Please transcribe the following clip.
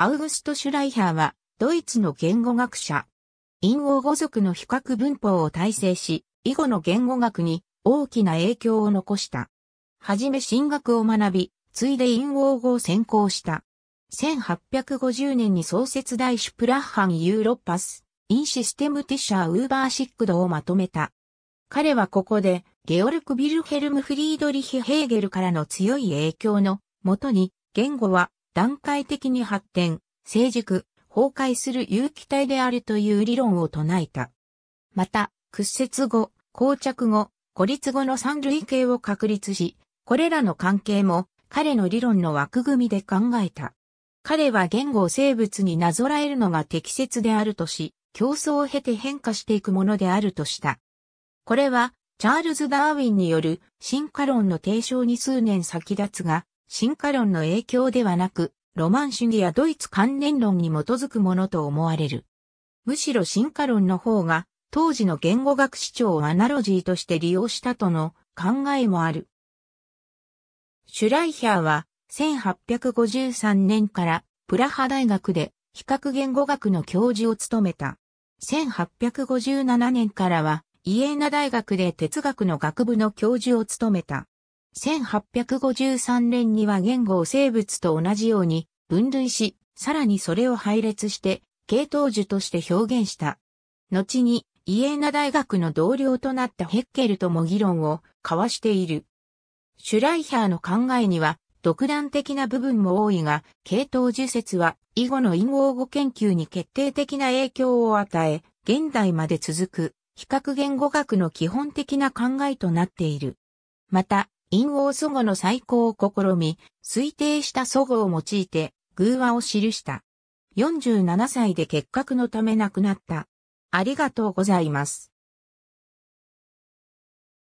アウグスト・シュライハーは、ドイツの言語学者。陰語語族の比較文法を体制し、以後の言語学に大きな影響を残した。はじめ進学を学び、ついで陰語語を専攻した。1850年に創設大シプラッハン・ユーロッパス、インシステムティッシャー・ウーバーシックドをまとめた。彼はここで、ゲオルク・ビルヘルム・フリードリヒ・ヘーゲルからの強い影響のもとに、言語は段階的に発展、成熟、崩壊する有機体であるという理論を唱えた。また、屈折後、膠着後、孤立後の三類型を確立し、これらの関係も彼の理論の枠組みで考えた。彼は言語を生物になぞらえるのが適切であるとし、競争を経て変化していくものであるとした。これは、チャールズ・ダーウィンによる進化論の提唱に数年先立つが、進化論の影響ではなく、ロマン主義やドイツ関連論に基づくものと思われる。むしろ進化論の方が、当時の言語学主張をアナロジーとして利用したとの考えもある。シュライヒャーは、1853年からプラハ大学で比較言語学の教授を務めた。1857年からは、イエーナ大学で哲学の学部の教授を務めた。1853年には言語を生物と同じように分類し、さらにそれを配列して、系統樹として表現した。後に、イエーナ大学の同僚となったヘッケルとも議論を交わしている。シュライヒャーの考えには、独断的な部分も多いが、系統樹説は、以後の陰合語研究に決定的な影響を与え、現代まで続く、比較言語学の基本的な考えとなっている。また、陰王祖語の再興を試み、推定した祖語を用いて、偶話を記した。47歳で結核のため亡くなった。ありがとうございます。